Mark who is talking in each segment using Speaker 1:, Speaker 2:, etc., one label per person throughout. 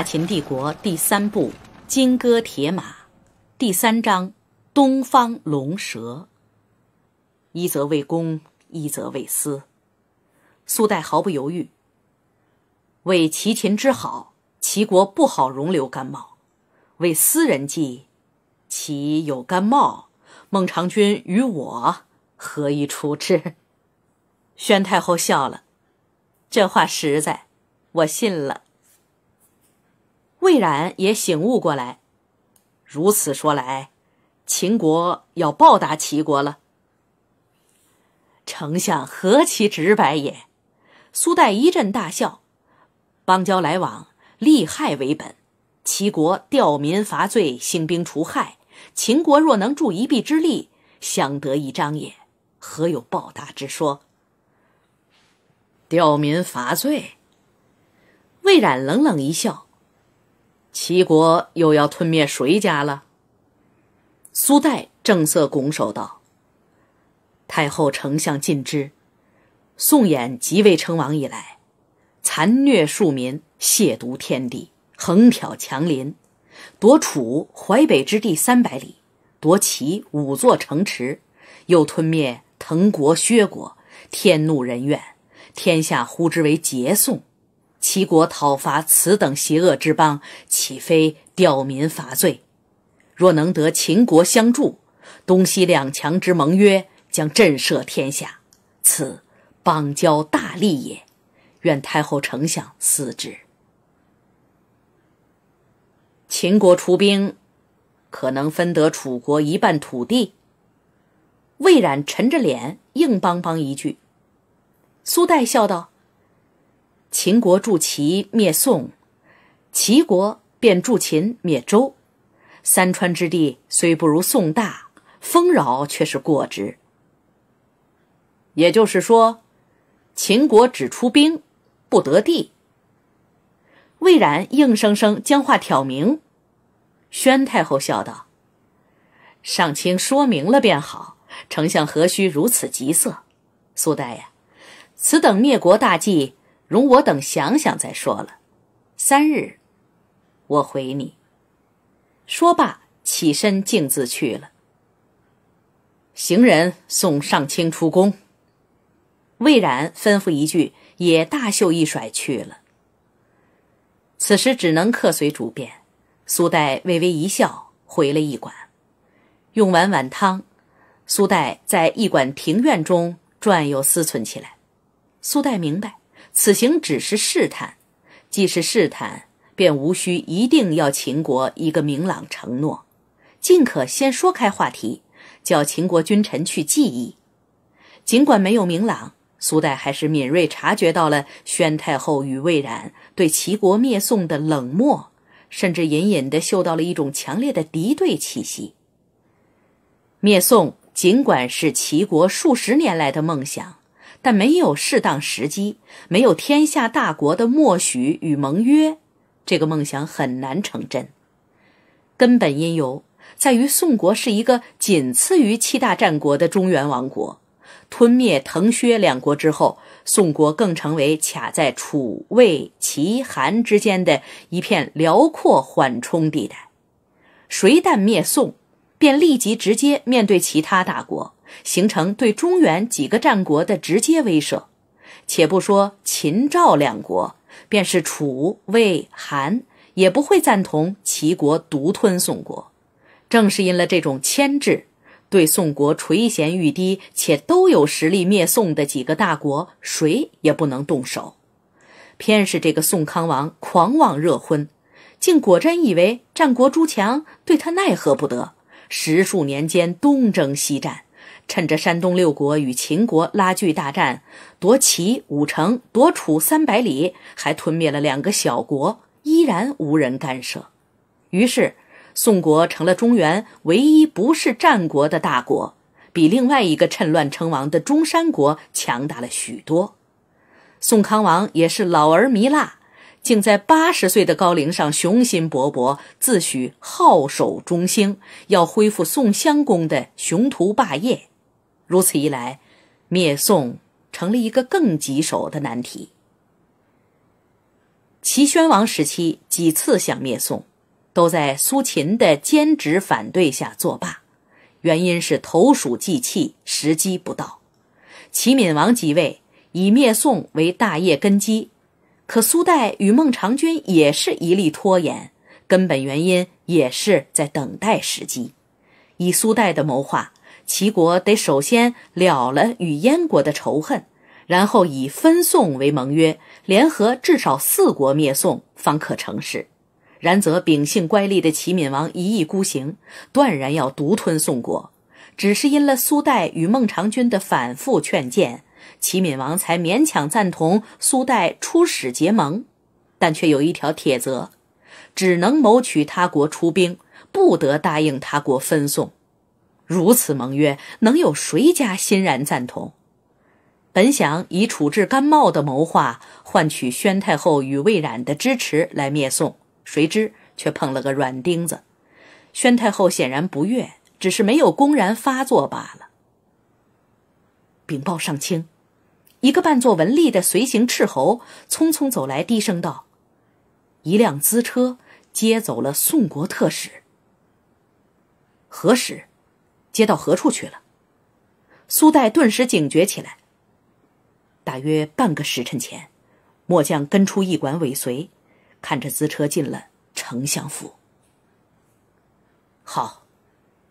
Speaker 1: 《大秦帝国》第三部《金戈铁马》，第三章《东方龙蛇》。一则为公，一则为私。苏代毫不犹豫，为齐秦之好，齐国不好容留甘茂；为私人计，其有甘茂，孟尝君与我何以处之？宣太后笑了，这话实在，我信了。魏冉也醒悟过来，如此说来，秦国要报答齐国了。丞相何其直白也！苏代一阵大笑。邦交来往，利害为本。齐国吊民伐罪，兴兵除害，秦国若能助一臂之力，相得益彰也。何有报答之说？吊民伐罪。魏冉冷冷一笑。齐国又要吞灭谁家了？苏代正色拱手道：“太后、丞相尽知，宋衍即位称王以来，残虐庶民，亵渎天地，横挑强邻，夺楚淮北之地三百里，夺齐五座城池，又吞灭滕国、薛国，天怒人怨，天下呼之为桀宋。”齐国讨伐此等邪恶之邦，岂非吊民伐罪？若能得秦国相助，东西两强之盟约将震慑天下，此邦交大利也。愿太后、丞相思之。秦国出兵，可能分得楚国一半土地？魏冉沉着脸，硬邦邦一句。苏代笑道。秦国助齐灭宋，齐国便助秦灭周。三川之地虽不如宋大，丰饶却是过之。也就是说，秦国只出兵，不得地。魏冉硬生生将话挑明，宣太后笑道：“上卿说明了便好，丞相何须如此急色？”苏大爷，此等灭国大计。容我等想想再说了，三日，我回你。说罢，起身径自去了。行人送上卿出宫，魏冉吩咐一句，也大袖一甩去了。此时只能客随主便，苏代微微一笑，回了驿馆。用完碗汤，苏代在驿馆庭院中转悠，思忖起来。苏代明白。此行只是试探，既是试探，便无需一定要秦国一个明朗承诺，尽可先说开话题，叫秦国君臣去记忆。尽管没有明朗，苏代还是敏锐察觉到了宣太后与魏冉对齐国灭宋的冷漠，甚至隐隐的嗅到了一种强烈的敌对气息。灭宋尽管是齐国数十年来的梦想。但没有适当时机，没有天下大国的默许与盟约，这个梦想很难成真。根本因由在于，宋国是一个仅次于七大战国的中原王国。吞灭滕薛两国之后，宋国更成为卡在楚、魏、齐、韩之间的一片辽阔缓冲地带。谁但灭宋，便立即直接面对其他大国。形成对中原几个战国的直接威慑，且不说秦赵两国，便是楚魏韩，也不会赞同齐国独吞宋国。正是因了这种牵制，对宋国垂涎欲滴且都有实力灭宋的几个大国，谁也不能动手。偏是这个宋康王狂妄热昏，竟果真以为战国诸强对他奈何不得，十数年间东征西战。趁着山东六国与秦国拉锯大战，夺齐五城，夺楚三百里，还吞灭了两个小国，依然无人干涉。于是，宋国成了中原唯一不是战国的大国，比另外一个趁乱称王的中山国强大了许多。宋康王也是老而弥辣，竟在八十岁的高龄上雄心勃勃，自诩皓首中兴，要恢复宋襄公的雄图霸业。如此一来，灭宋成了一个更棘手的难题。齐宣王时期几次想灭宋，都在苏秦的坚持反对下作罢，原因是投鼠忌器，时机不到。齐闵王即位，以灭宋为大业根基，可苏代与孟尝君也是一力拖延，根本原因也是在等待时机。以苏代的谋划。齐国得首先了了与燕国的仇恨，然后以分宋为盟约，联合至少四国灭宋，方可成事。然则秉性乖戾的齐闵王一意孤行，断然要独吞宋国。只是因了苏代与孟尝君的反复劝谏，齐闵王才勉强赞同苏代出使结盟，但却有一条铁则：只能谋取他国出兵，不得答应他国分宋。如此盟约，能有谁家欣然赞同？本想以处置甘茂的谋划换取宣太后与魏冉的支持来灭宋，谁知却碰了个软钉子。宣太后显然不悦，只是没有公然发作罢了。禀报上卿，一个扮作文吏的随行斥候匆匆走来，低声道：“一辆资车接走了宋国特使。何时？”接到何处去了？苏代顿时警觉起来。大约半个时辰前，末将跟出驿馆尾随，看着资车进了丞相府。好，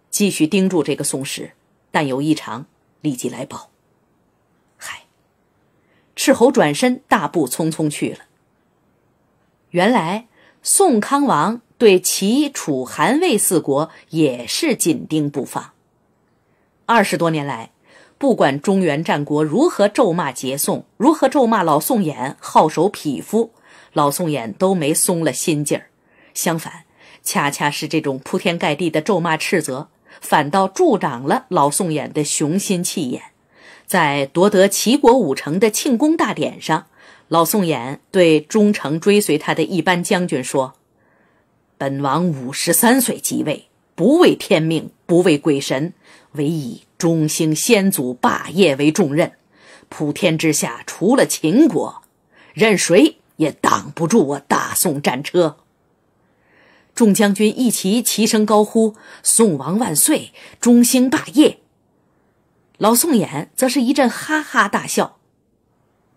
Speaker 1: 继续盯住这个宋氏，但有异常立即来报。嗨，赤候转身大步匆匆去了。原来宋康王对齐、楚、韩、魏四国也是紧盯不放。二十多年来，不管中原战国如何咒骂节宋，如何咒骂老宋衍好首匹夫，老宋衍都没松了心劲儿。相反，恰恰是这种铺天盖地的咒骂斥责，反倒助长了老宋衍的雄心气焰。在夺得齐国五城的庆功大典上，老宋衍对忠诚追随他的一班将军说：“本王五十三岁即位，不畏天命，不畏鬼神。”唯以中兴先祖霸业为重任，普天之下，除了秦国，任谁也挡不住我大宋战车。众将军一齐齐声高呼：“宋王万岁，中兴霸业！”老宋衍则是一阵哈哈大笑：“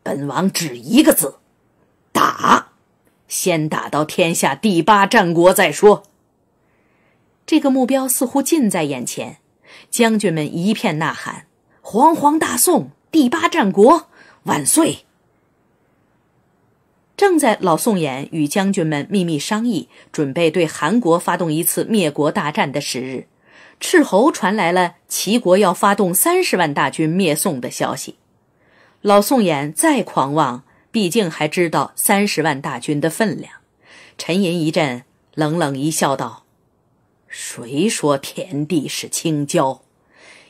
Speaker 1: 本王只一个字，打！先打到天下第八战国再说。”这个目标似乎近在眼前。将军们一片呐喊：“煌煌大宋，第八战国，万岁！”正在老宋衍与将军们秘密商议，准备对韩国发动一次灭国大战的时日，斥候传来了齐国要发动三十万大军灭宋的消息。老宋衍再狂妄，毕竟还知道三十万大军的分量。沉吟一阵，冷冷一笑，道。谁说田地是青椒？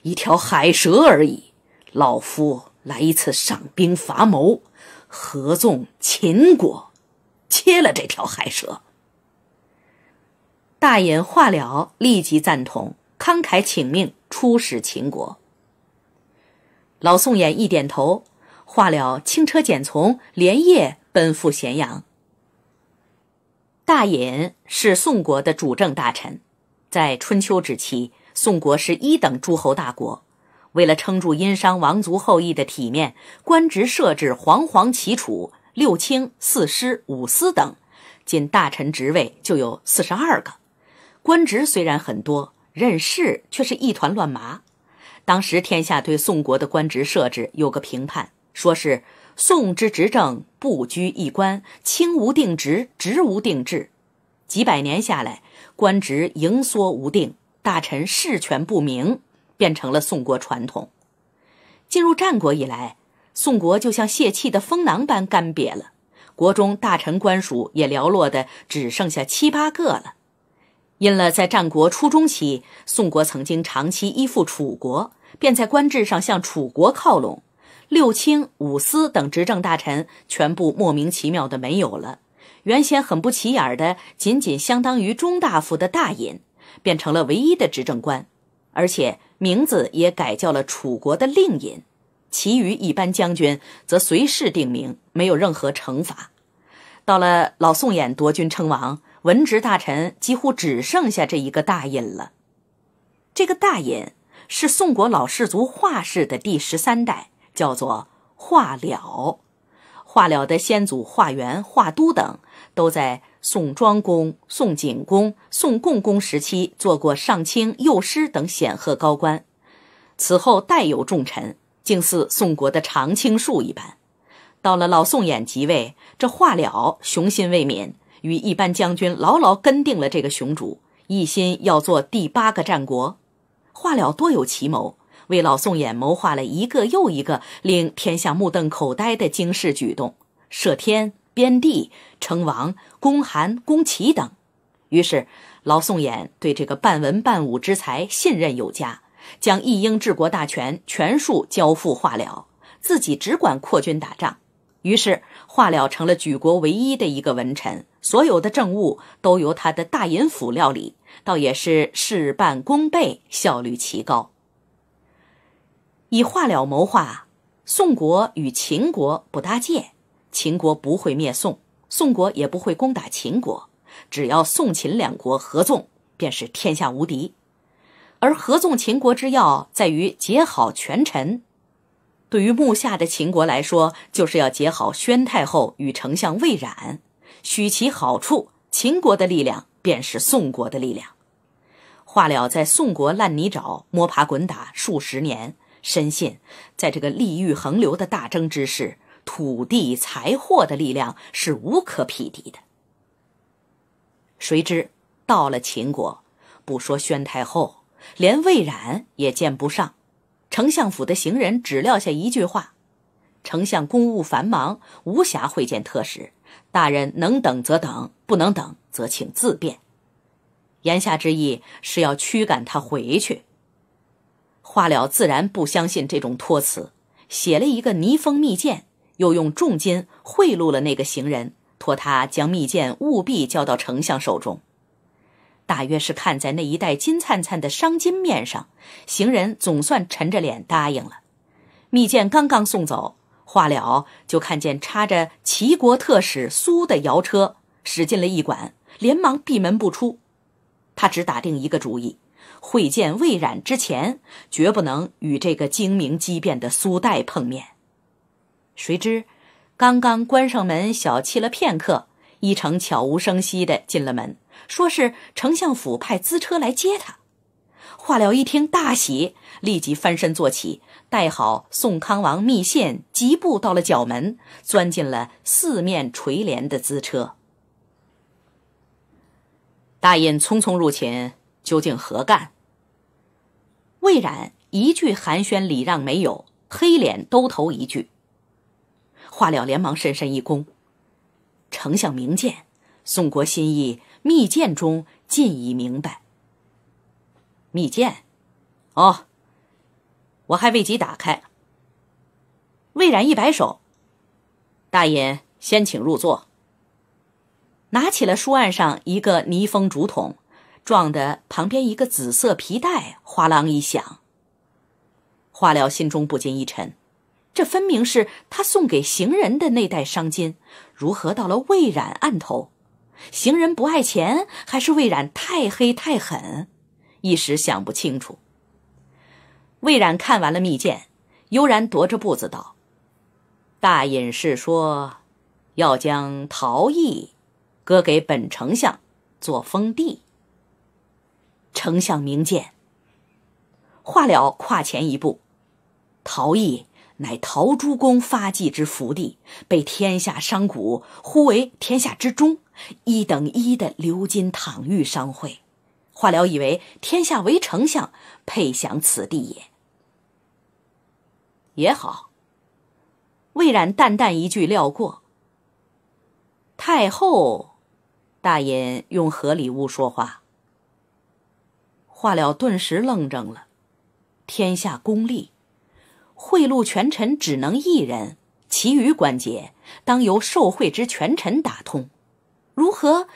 Speaker 1: 一条海蛇而已。老夫来一次赏兵伐谋，合纵秦国，切了这条海蛇。大隐化了立即赞同，慷慨请命出使秦国。老宋衍一点头，化了轻车简从，连夜奔赴咸阳。大隐是宋国的主政大臣。在春秋时期，宋国是一等诸侯大国。为了撑住殷商王族后裔的体面，官职设置皇皇齐楚六卿四师五司等，仅大臣职位就有四十二个。官职虽然很多，任事却是一团乱麻。当时天下对宋国的官职设置有个评判，说是“宋之执政不拘一官，卿无定职，职无定制”。几百年下来。官职盈缩无定，大臣事权不明，变成了宋国传统。进入战国以来，宋国就像泄气的风囊般干瘪了，国中大臣官署也寥落的只剩下七八个了。因了在战国初中期，宋国曾经长期依附楚国，便在官制上向楚国靠拢，六卿、五司等执政大臣全部莫名其妙的没有了。原先很不起眼的，仅仅相当于中大夫的大尹，变成了唯一的执政官，而且名字也改叫了楚国的令尹。其余一般将军则随世定名，没有任何惩罚。到了老宋衍夺君称王，文职大臣几乎只剩下这一个大尹了。这个大尹是宋国老氏族华氏的第十三代，叫做华了。化了的先祖化元、化都等，都在宋庄公、宋景公、宋共公时期做过上卿、右师等显赫高官。此后代有重臣，竟似宋国的常青树一般。到了老宋衍即位，这化了雄心未泯，与一般将军牢牢跟定了这个雄主，一心要做第八个战国。化了多有奇谋。为老宋衍谋划了一个又一个令天下目瞪口呆的惊世举动：赦天、编地、称王、攻韩、攻齐等。于是，老宋衍对这个半文半武之才信任有加，将一应治国大权全数交付化了，自己只管扩军打仗。于是，化了成了举国唯一的一个文臣，所有的政务都由他的大尹府料理，倒也是事半功倍，效率奇高。以化了谋划，宋国与秦国不搭界，秦国不会灭宋，宋国也不会攻打秦国。只要宋秦两国合纵，便是天下无敌。而合纵秦国之要，在于结好权臣。对于幕下的秦国来说，就是要结好宣太后与丞相魏冉，许其好处，秦国的力量便是宋国的力量。化了在宋国烂泥沼摸爬滚打数十年。深信，在这个利欲横流的大争之世，土地财货的力量是无可匹敌的。谁知到了秦国，不说宣太后，连魏冉也见不上。丞相府的行人只撂下一句话：“丞相公务繁忙，无暇会见特使，大人能等则等，不能等则请自便。”言下之意是要驱赶他回去。化了自然不相信这种托词，写了一个泥封密件，又用重金贿赂了那个行人，托他将密件务必交到丞相手中。大约是看在那一袋金灿灿的商金面上，行人总算沉着脸答应了。密件刚刚送走，化了就看见插着齐国特使苏的摇车驶进了驿馆，连忙闭门不出。他只打定一个主意。会见魏冉之前，绝不能与这个精明机变的苏代碰面。谁知，刚刚关上门，小憩了片刻，伊诚悄无声息的进了门，说是丞相府派资车来接他。化了，一听大喜，立即翻身坐起，带好宋康王密信，疾步到了角门，钻进了四面垂帘的资车。大印匆匆入寝，究竟何干？魏冉一句寒暄礼让没有，黑脸兜头一句。华了连忙深深一躬：“丞相明鉴，宋国心意密鉴中尽已明白。”密件，哦，我还未及打开。魏冉一摆手：“大爷，先请入座。”拿起了书案上一个泥封竹筒。撞得旁边一个紫色皮带哗啷一响。花辽心中不禁一沉，这分明是他送给行人的那袋商金，如何到了魏冉案头？行人不爱钱，还是魏冉太黑太狠？一时想不清楚。魏冉看完了密件，悠然踱着步子道：“大隐士说，要将陶艺割给本丞相做封地。”丞相明鉴，化了跨前一步，陶艺乃陶诸公发迹之福地，被天下商贾呼为天下之中一等一的鎏金淌玉商会。化了以为天下为丞相配享此地也，也好。魏冉淡淡一句撂过。太后，大隐用何礼物说话？化了顿时愣怔了。天下公吏，贿赂权臣只能一人，其余关节当由受贿之权臣打通。如何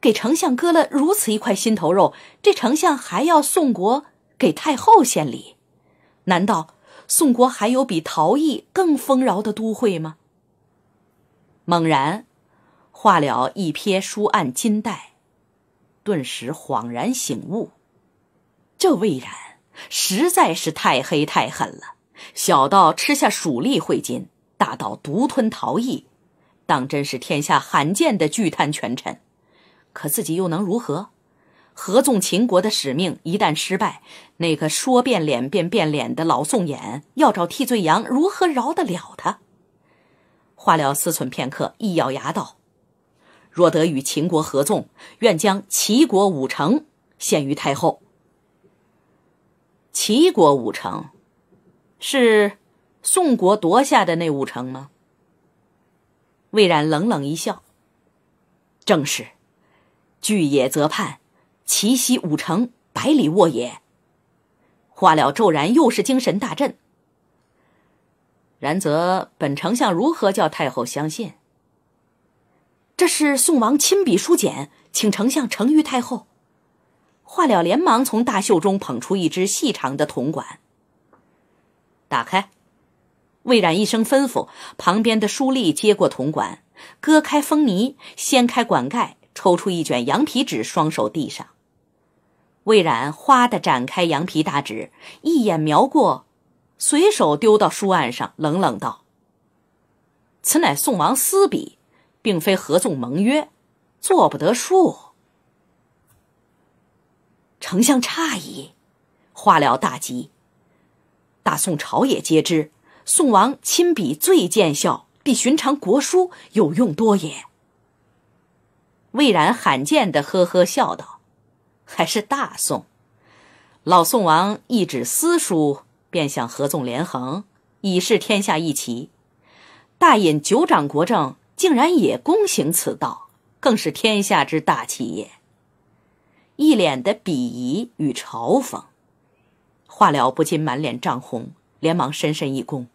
Speaker 1: 给丞相割了如此一块心头肉？这丞相还要宋国给太后献礼？难道宋国还有比陶艺更丰饶的都会吗？猛然，化了一瞥书案金带，顿时恍然醒悟。这魏冉实在是太黑太狠了，小到吃下蜀栗贿金，大到独吞陶逸，当真是天下罕见的巨贪权臣。可自己又能如何？合纵秦国的使命一旦失败，那个说变脸便变脸的老宋衍要找替罪羊，如何饶得了他？花了思忖片刻，一咬牙道：“若得与秦国合纵，愿将齐国五城献于太后。”齐国五城，是宋国夺下的那五城吗？魏冉冷冷一笑：“正是，巨野则畔，齐西五城，百里沃野。”话了，骤然又是精神大振。然则本丞相如何叫太后相信？这是宋王亲笔书简，请丞相呈于太后。化了，连忙从大袖中捧出一只细长的铜管。打开，魏冉一声吩咐，旁边的舒立接过铜管，割开封泥，掀开管盖，抽出一卷羊皮纸，双手递上。魏冉哗的展开羊皮大纸，一眼瞄过，随手丢到书案上，冷冷道：“此乃宋王私笔，并非合纵盟约，做不得数。”丞相诧异，化了大吉。大宋朝野皆知，宋王亲笔最见效，比寻常国书有用多也。魏然罕见的呵呵笑道：“还是大宋，老宋王一纸私书便想合纵连横，以示天下一齐；大尹九掌国政，竟然也躬行此道，更是天下之大器也。”一脸的鄙夷与嘲讽，化了不禁满脸涨红，连忙深深一躬。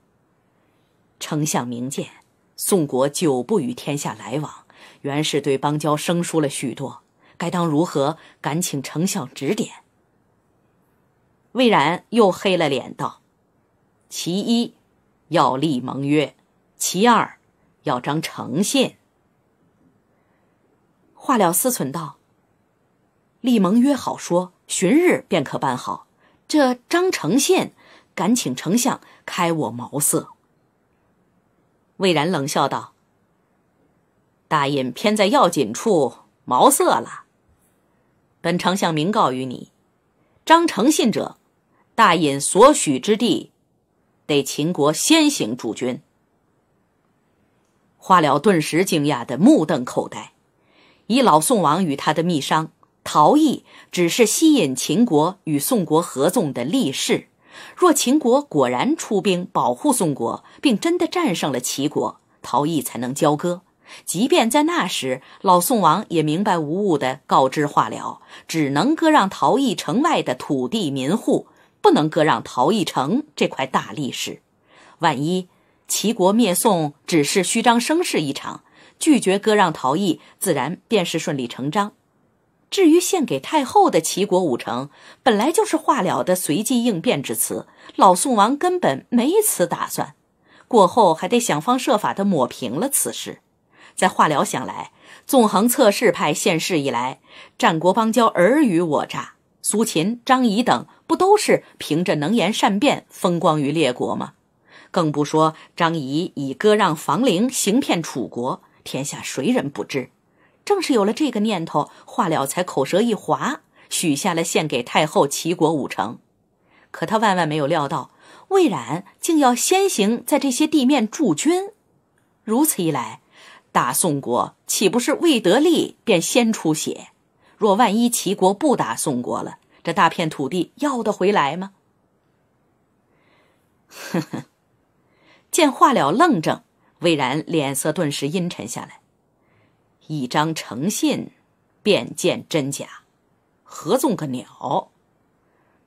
Speaker 1: 丞相明鉴，宋国久不与天下来往，原氏对邦交生疏了许多，该当如何？敢请丞相指点。魏然又黑了脸道：“其一，要立盟约；其二，要张诚信。”化了思忖道。立盟约好说，旬日便可办好。这张丞宪敢请丞相开我茅塞。魏然冷笑道：“大尹偏在要紧处茅塞了。本丞相明告于你，张诚信者，大尹所许之地，得秦国先行驻军。”花了顿时惊讶的目瞪口呆，以老宋王与他的密商。陶艺只是吸引秦国与宋国合纵的利势。若秦国果然出兵保护宋国，并真的战胜了齐国，陶艺才能交割。即便在那时，老宋王也明白无误的告知化疗，只能割让陶艺城外的土地民户，不能割让陶艺城这块大利市。万一齐国灭宋只是虚张声势一场，拒绝割让陶艺，自然便是顺理成章。至于献给太后的齐国五城，本来就是化了的随机应变之词。老宋王根本没此打算，过后还得想方设法地抹平了此事。在化疗想来，纵横策士派现世以来，战国邦交尔虞我诈，苏秦、张仪等不都是凭着能言善辩风光于列国吗？更不说张仪以割让房陵行骗楚国，天下谁人不知？正是有了这个念头，华了才口舌一滑，许下了献给太后齐国五城。可他万万没有料到，魏冉竟要先行在这些地面驻军。如此一来，大宋国岂不是未得利便先出血？若万一齐国不打宋国了，这大片土地要得回来吗？呵呵，见化了愣怔，魏然脸色顿时阴沉下来。一张诚信，便见真假。合纵个鸟！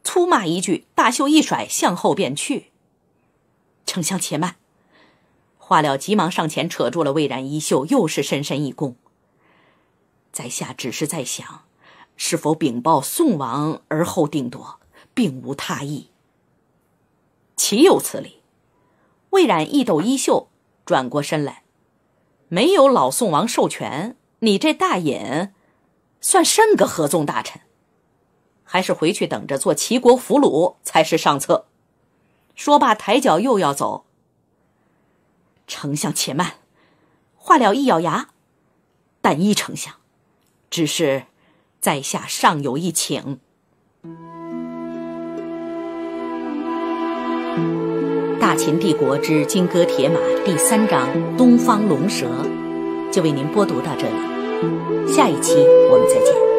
Speaker 1: 粗骂一句，大袖一甩，向后便去。丞相且慢。话了，急忙上前扯住了魏然衣袖，又是深深一躬。在下只是在想，是否禀报宋王而后定夺，并无他意。岂有此理！魏然一抖衣袖，转过身来。没有老宋王授权，你这大尹算甚个合纵大臣？还是回去等着做齐国俘虏才是上策。说罢，抬脚又要走。丞相且慢，话了一咬牙，但依丞相，只是在下尚有一请。《大秦帝国之金戈铁马》第三章《东方龙蛇》，就为您播读到这里，下一期我们再见。